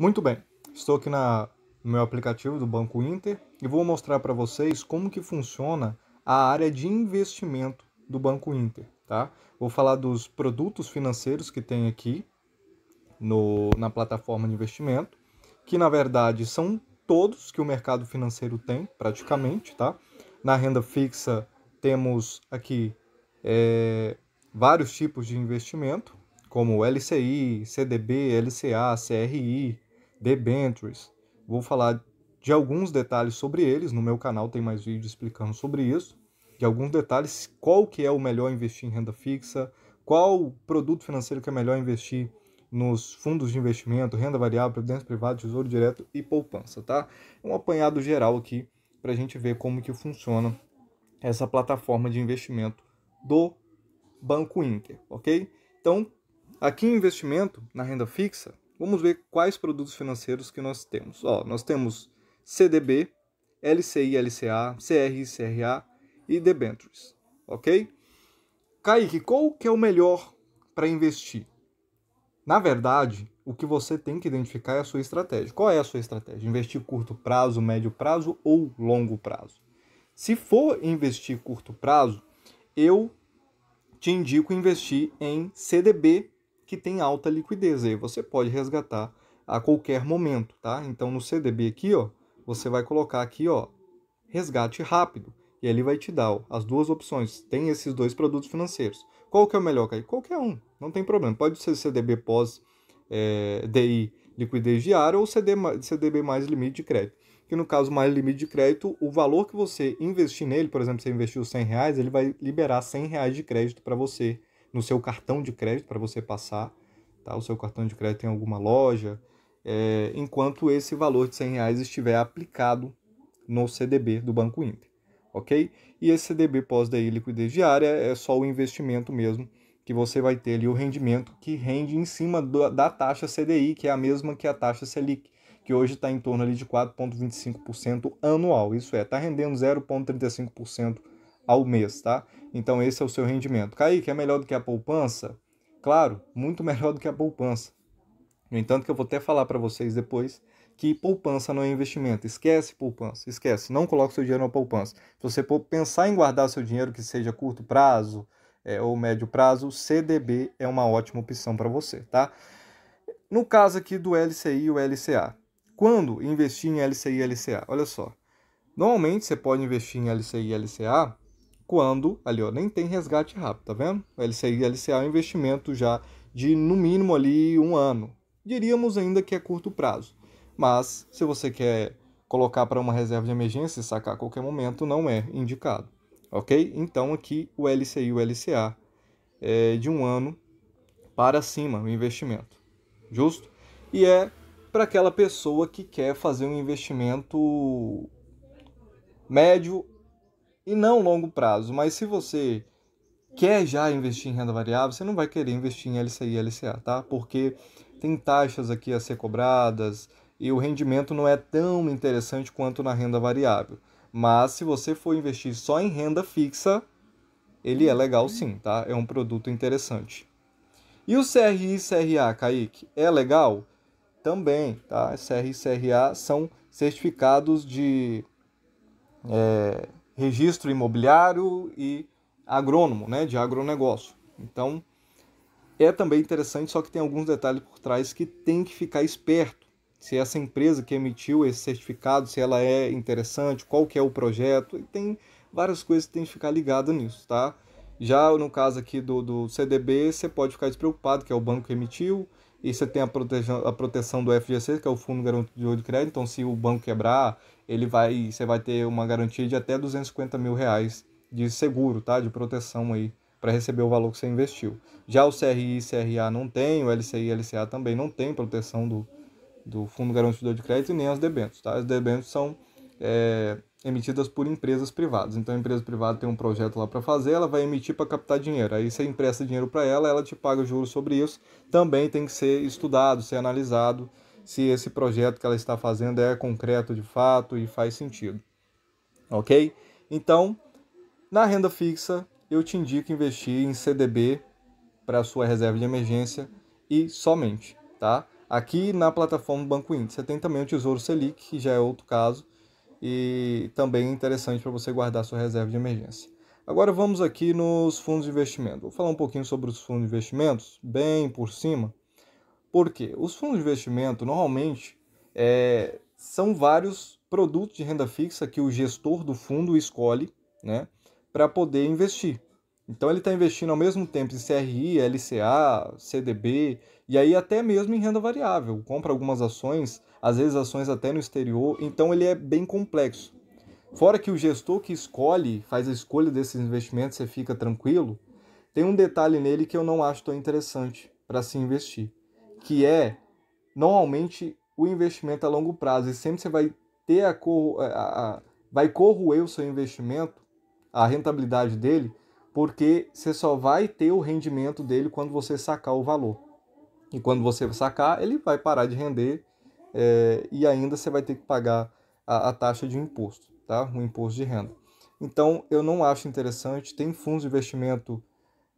Muito bem, estou aqui na, no meu aplicativo do Banco Inter e vou mostrar para vocês como que funciona a área de investimento do Banco Inter. Tá? Vou falar dos produtos financeiros que tem aqui no, na plataforma de investimento, que na verdade são todos que o mercado financeiro tem, praticamente. Tá? Na renda fixa temos aqui é, vários tipos de investimento, como LCI, CDB, LCA, CRI, debentures. Vou falar de alguns detalhes sobre eles, no meu canal tem mais vídeo explicando sobre isso, de alguns detalhes, qual que é o melhor investir em renda fixa, qual produto financeiro que é melhor investir nos fundos de investimento, renda variável, previdência privada, tesouro direto e poupança, tá? Um apanhado geral aqui para a gente ver como que funciona essa plataforma de investimento do Banco Inter, ok? Então, aqui em investimento na renda fixa, Vamos ver quais produtos financeiros que nós temos. Ó, nós temos CDB, LCI, LCA, CRI, CRA e debentures, ok? Kaique, qual que é o melhor para investir? Na verdade, o que você tem que identificar é a sua estratégia. Qual é a sua estratégia? Investir curto prazo, médio prazo ou longo prazo? Se for investir curto prazo, eu te indico investir em CDB que tem alta liquidez. Aí você pode resgatar a qualquer momento, tá? Então no CDB aqui, ó, você vai colocar aqui, ó, resgate rápido. E ele vai te dar ó, as duas opções. Tem esses dois produtos financeiros. Qual que é o melhor, Caio? Qualquer um, não tem problema. Pode ser CDB pós é, eh, DI liquidez diária ou CD, CDB mais limite de crédito. Que no caso mais limite de crédito, o valor que você investir nele, por exemplo, você investiu 100 reais, ele vai liberar 100 reais de crédito para você no seu cartão de crédito para você passar. Tá? O seu cartão de crédito em alguma loja, é, enquanto esse valor de 100 reais estiver aplicado no CDB do Banco Inter, ok? E esse CDB pós daí liquidez diária é só o investimento mesmo que você vai ter ali o rendimento que rende em cima do, da taxa CDI, que é a mesma que a taxa Selic, que hoje está em torno ali de 4,25% anual. Isso é, está rendendo 0,35% ao mês, tá? Então esse é o seu rendimento. Kaique, é melhor do que a poupança? Claro, muito melhor do que a poupança. No entanto, que eu vou até falar para vocês depois que poupança não é investimento. Esquece poupança, esquece. Não coloque seu dinheiro na poupança. Se você pensar em guardar seu dinheiro que seja curto prazo é, ou médio prazo, CDB é uma ótima opção para você, tá? No caso aqui do LCI e o LCA. Quando investir em LCI e LCA? Olha só. Normalmente você pode investir em LCI e LCA quando, ali ó, nem tem resgate rápido, tá vendo? O LCI e LCA é um investimento já de no mínimo ali um ano. Diríamos ainda que é curto prazo, mas se você quer colocar para uma reserva de emergência e sacar a qualquer momento, não é indicado, ok? Então aqui o LCI e o LCA é de um ano para cima o investimento, justo? E é para aquela pessoa que quer fazer um investimento médio e não longo prazo. Mas se você quer já investir em renda variável, você não vai querer investir em LCI e LCA, tá? Porque tem taxas aqui a ser cobradas e o rendimento não é tão interessante quanto na renda variável. Mas se você for investir só em renda fixa, ele é legal sim, tá? É um produto interessante. E o CRI e CRA, Kaique, é legal? Também, tá? CRI e CRA são certificados de é, registro imobiliário e agrônomo, né, de agronegócio. Então, é também interessante, só que tem alguns detalhes por trás que tem que ficar esperto. Se essa empresa que emitiu esse certificado, se ela é interessante, qual que é o projeto, e tem várias coisas que tem que ficar ligado nisso, tá? Já no caso aqui do, do CDB, você pode ficar despreocupado, que é o banco que emitiu, e você tem a proteção, a proteção do FGC, que é o Fundo Garantidor de Crédito. Então, se o banco quebrar, ele vai, você vai ter uma garantia de até 250 mil reais de seguro, tá? De proteção aí para receber o valor que você investiu. Já o CRI e CRA não tem, o LCI e LCA também não tem proteção do, do Fundo Garantidor de Crédito e nem as debêntures, tá? As debêntures são é, emitidas por empresas privadas. Então a empresa privada tem um projeto lá para fazer, ela vai emitir para captar dinheiro. Aí você empresta dinheiro para ela, ela te paga juros sobre isso. Também tem que ser estudado, ser analisado se esse projeto que ela está fazendo é concreto de fato e faz sentido. OK? Então, na renda fixa, eu te indico investir em CDB para a sua reserva de emergência e somente, tá? Aqui na plataforma do Banco Inter, você tem também o Tesouro Selic, que já é outro caso, e também interessante para você guardar sua reserva de emergência. Agora vamos aqui nos fundos de investimento. Vou falar um pouquinho sobre os fundos de investimentos, bem por cima. porque Os fundos de investimento normalmente é, são vários produtos de renda fixa que o gestor do fundo escolhe né, para poder investir. Então ele está investindo ao mesmo tempo em CRI, LCA, CDB e aí até mesmo em renda variável. Compra algumas ações, às vezes ações até no exterior, então ele é bem complexo. Fora que o gestor que escolhe, faz a escolha desses investimentos, você fica tranquilo. Tem um detalhe nele que eu não acho tão interessante para se investir, que é normalmente o investimento a longo prazo e sempre você vai ter a, a, a vai corroer o seu investimento, a rentabilidade dele porque você só vai ter o rendimento dele quando você sacar o valor. E quando você sacar, ele vai parar de render é, e ainda você vai ter que pagar a, a taxa de imposto, tá? o imposto de renda. Então, eu não acho interessante. Tem fundos de investimento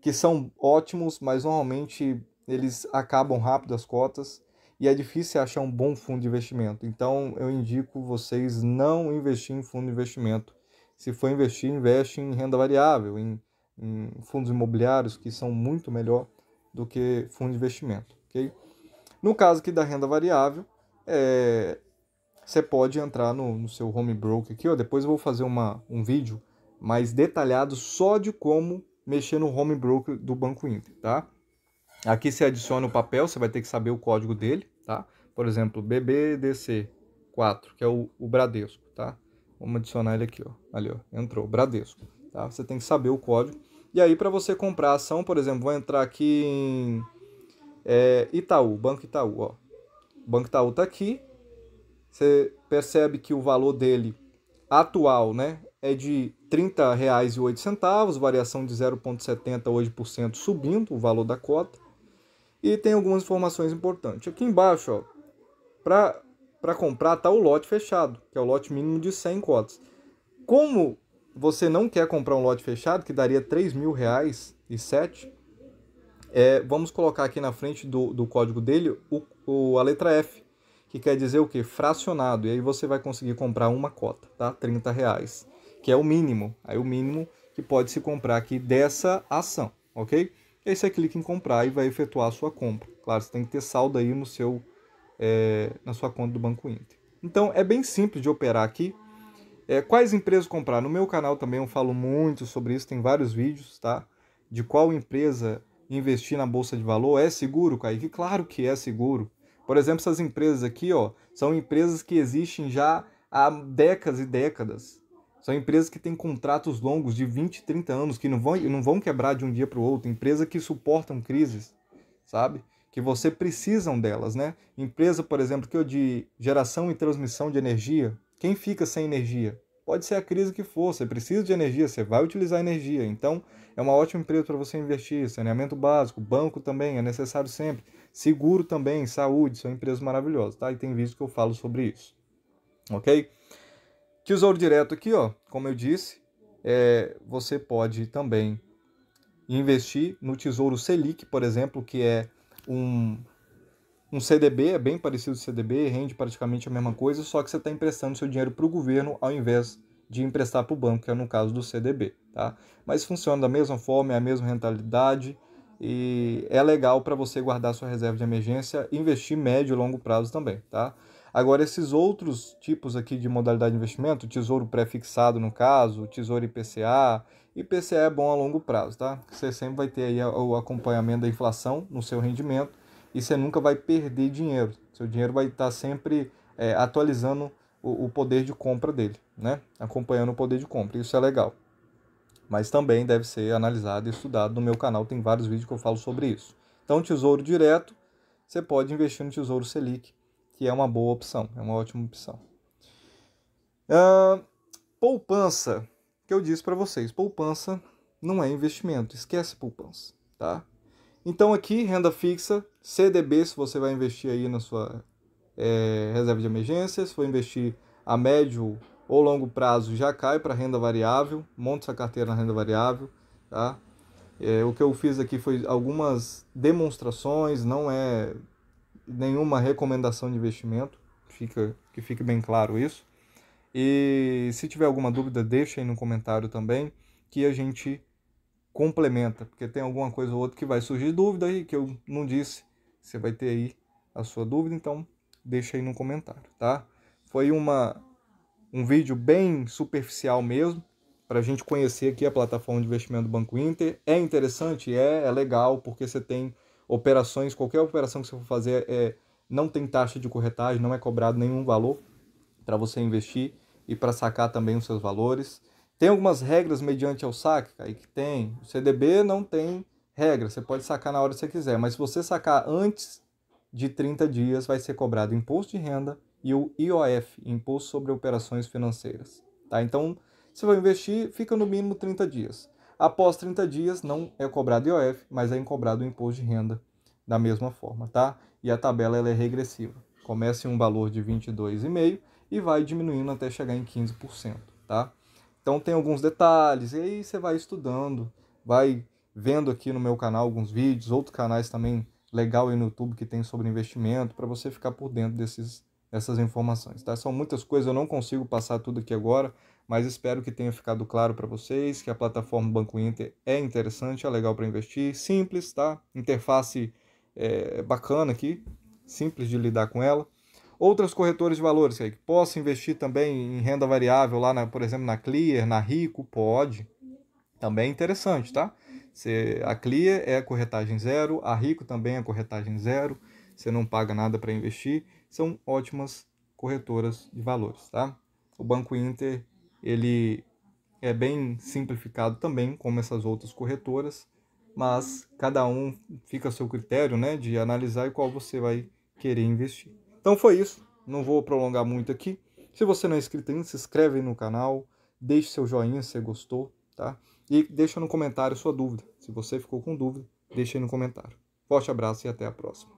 que são ótimos, mas normalmente eles acabam rápido as cotas e é difícil achar um bom fundo de investimento. Então, eu indico vocês não investir em fundo de investimento. Se for investir, investe em renda variável, em em fundos imobiliários que são muito melhor do que fundo de investimento, ok? No caso aqui da renda variável, é, você pode entrar no, no, seu home broker aqui, ó, depois eu vou fazer uma, um vídeo mais detalhado só de como mexer no home broker do Banco Inter, tá? Aqui você adiciona o papel, você vai ter que saber o código dele, tá? Por exemplo, BBDC4, que é o, o Bradesco, tá? Vamos adicionar ele aqui, ó. Ali, ó. Entrou, Bradesco. Tá? Você tem que saber o código. E aí, para você comprar ação, por exemplo, vou entrar aqui em é, Itaú, Banco Itaú. Ó. O Banco Itaú está aqui. Você percebe que o valor dele atual né, é de R$ 30,08, variação de 0,70 hoje por cento subindo o valor da cota. E tem algumas informações importantes. Aqui embaixo, para comprar, está o lote fechado, que é o lote mínimo de 100 cotas. Como você não quer comprar um lote fechado, que daria R$ mil reais e 7, é, vamos colocar aqui na frente do, do código dele o, o, a letra F, que quer dizer o que? Fracionado. E aí você vai conseguir comprar uma cota, tá? R$ reais, que é o mínimo. Aí o mínimo que pode se comprar aqui dessa ação, ok? E aí você clica em comprar e vai efetuar a sua compra. Claro, você tem que ter saldo aí no seu, é, na sua conta do Banco Inter. Então é bem simples de operar aqui, é, quais empresas comprar? No meu canal também eu falo muito sobre isso, tem vários vídeos, tá? De qual empresa investir na bolsa de valor é seguro, Kaique? Claro que é seguro. Por exemplo, essas empresas aqui, ó, são empresas que existem já há décadas e décadas. São empresas que têm contratos longos de 20, 30 anos, que não vão, não vão quebrar de um dia para o outro. Empresas que suportam crises, sabe? Que você precisam delas, né? Empresa, por exemplo, que eu de geração e transmissão de energia, quem fica sem energia? Pode ser a crise que for, você precisa de energia, você vai utilizar energia. Então, é uma ótima empresa para você investir. Saneamento básico, banco também, é necessário sempre. Seguro também, saúde, são empresas maravilhosas, tá? E tem vídeos que eu falo sobre isso. Ok? Tesouro direto aqui, ó, como eu disse, é, você pode também investir no Tesouro Selic, por exemplo, que é um um CDB é bem parecido com CDB, rende praticamente a mesma coisa, só que você está emprestando seu dinheiro para o governo ao invés de emprestar para o banco, que é no caso do CDB, tá? Mas funciona da mesma forma, é a mesma rentabilidade e é legal para você guardar sua reserva de emergência, investir médio e longo prazo também, tá? Agora, esses outros tipos aqui de modalidade de investimento, tesouro pré-fixado no caso, tesouro IPCA, IPCA é bom a longo prazo, tá? Você sempre vai ter aí o acompanhamento da inflação no seu rendimento e você nunca vai perder dinheiro. Seu dinheiro vai estar tá sempre é, atualizando o, o, poder de compra dele, né? acompanhando o poder de compra. Isso é legal. Mas também deve ser analisado e estudado. No meu canal tem vários vídeos que eu falo sobre isso. Então, tesouro direto, você pode investir no Tesouro Selic, que é uma boa opção, é uma ótima opção. Uh, poupança, que eu disse para vocês, poupança não é investimento, esquece poupança, tá? Então aqui, renda fixa, CDB se você vai investir aí na sua é, reserva de emergência, se for investir a médio ou longo prazo, já cai para renda variável, monta sua carteira na renda variável, tá? É, o que eu fiz aqui foi algumas demonstrações, não é nenhuma recomendação de investimento, fica, que fique bem claro isso. E se tiver alguma dúvida, deixa aí no comentário também, que a gente complementa, porque tem alguma coisa ou outra que vai surgir dúvida aí que eu não disse. Você vai ter aí a sua dúvida, então deixa aí no comentário, tá? Foi uma um vídeo bem superficial mesmo, para a gente conhecer aqui a plataforma de investimento do Banco Inter. É interessante? É, é legal, porque você tem operações, qualquer operação que você for fazer é, não tem taxa de corretagem, não é cobrado nenhum valor para você investir e para sacar também os seus valores. Tem algumas regras mediante ao saque, aí que tem. O CDB não tem regra, você pode sacar na hora que você quiser, mas se você sacar antes de 30 dias, vai ser cobrado imposto de renda e o IOF, Imposto sobre Operações Financeiras. Tá? Então, se vai investir, fica no mínimo 30 dias. Após 30 dias, não é cobrado IOF, mas é cobrado o imposto de renda da mesma forma, tá? E a tabela ela é regressiva. Começa em um valor de 22,5 e vai diminuindo até chegar em 15%, tá? Então tem alguns detalhes, e aí você vai estudando, vai vendo aqui no meu canal alguns vídeos, outros canais também legal aí no YouTube que tem sobre investimento, para você ficar por dentro desses, dessas informações, tá? São muitas coisas, eu não consigo passar tudo aqui agora, mas espero que tenha ficado claro para vocês que a plataforma Banco Inter é interessante, é legal para investir, simples, tá? Interface é, bacana aqui, simples de lidar com ela outras corretoras de valores, que possa investir também em renda variável lá, na, por exemplo, na Clear, na Rico? Pode. Também é interessante, tá? Você, a Clear é corretagem zero, a Rico também é corretagem zero, você não paga nada para investir. São ótimas corretoras de valores, tá? O Banco Inter, ele é bem simplificado também, como essas outras corretoras, mas cada um fica a seu critério, né, de analisar e qual você vai querer investir. Então foi isso. Não vou prolongar muito aqui. Se você não é inscrito ainda, se inscreve no canal, deixe seu joinha se você gostou, tá? E deixa no comentário sua dúvida. Se você ficou com dúvida, deixa aí no comentário. Forte abraço e até a próxima.